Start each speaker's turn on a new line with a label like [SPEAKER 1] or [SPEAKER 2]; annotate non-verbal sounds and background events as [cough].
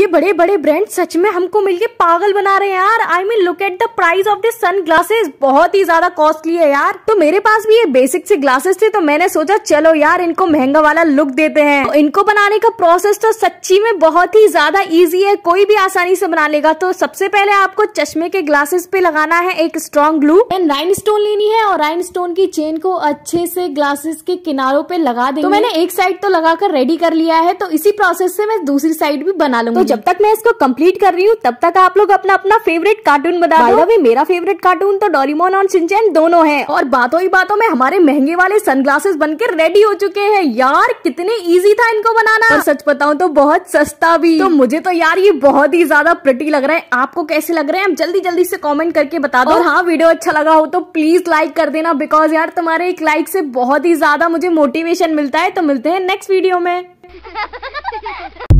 [SPEAKER 1] ये बड़े बड़े ब्रांड सच में हमको मिलके पागल बना रहे हैं यार I mean look at the price of this sun glasses बहुत ही ज्यादा कॉस्टली है यार तो मेरे पास भी ये बेसिक से ग्लासेस थे तो मैंने सोचा चलो यार इनको महंगा वाला लुक देते हैं तो इनको बनाने का प्रोसेस तो सच्ची में बहुत ही ज्यादा ईजी है कोई भी आसानी से बना लेगा तो सबसे पहले आपको चश्मे के ग्लासेस पे लगाना है एक strong glue and rhinestone लेनी है और राइन स्टोन की चेन को अच्छे से ग्लासेस के किनारों पे लगा दे तो मैंने एक साइड तो लगाकर रेडी कर लिया है तो इसी प्रोसेस से मैं दूसरी साइड भी बना लूंगा जब तक मैं इसको कंप्लीट कर रही हूँ तब तक आप लोग अपना अपना फेवरेट कार्टून बता दो अभी मेरा फेवरेट कार्टून तो डोरीमोन और सिंचैन दोनों है और बातों ही बातों में हमारे महंगे वाले सनग्लासेस बनकर रेडी हो चुके हैं यार कितने इजी था इनको बनाना और सच बताऊ तो बहुत सस्ता भी तो मुझे तो यार ये बहुत ही ज्यादा प्रटी लग रहा है आपको कैसे लग रहे हैं जल्दी जल्दी से कमेंट करके बता दो और हाँ वीडियो अच्छा लगा हो तो प्लीज लाइक कर देना बिकॉज यार तुम्हारे एक लाइक से बहुत ही ज्यादा मुझे मोटिवेशन मिलता है तो मिलते हैं नेक्स्ट वीडियो में [laughs]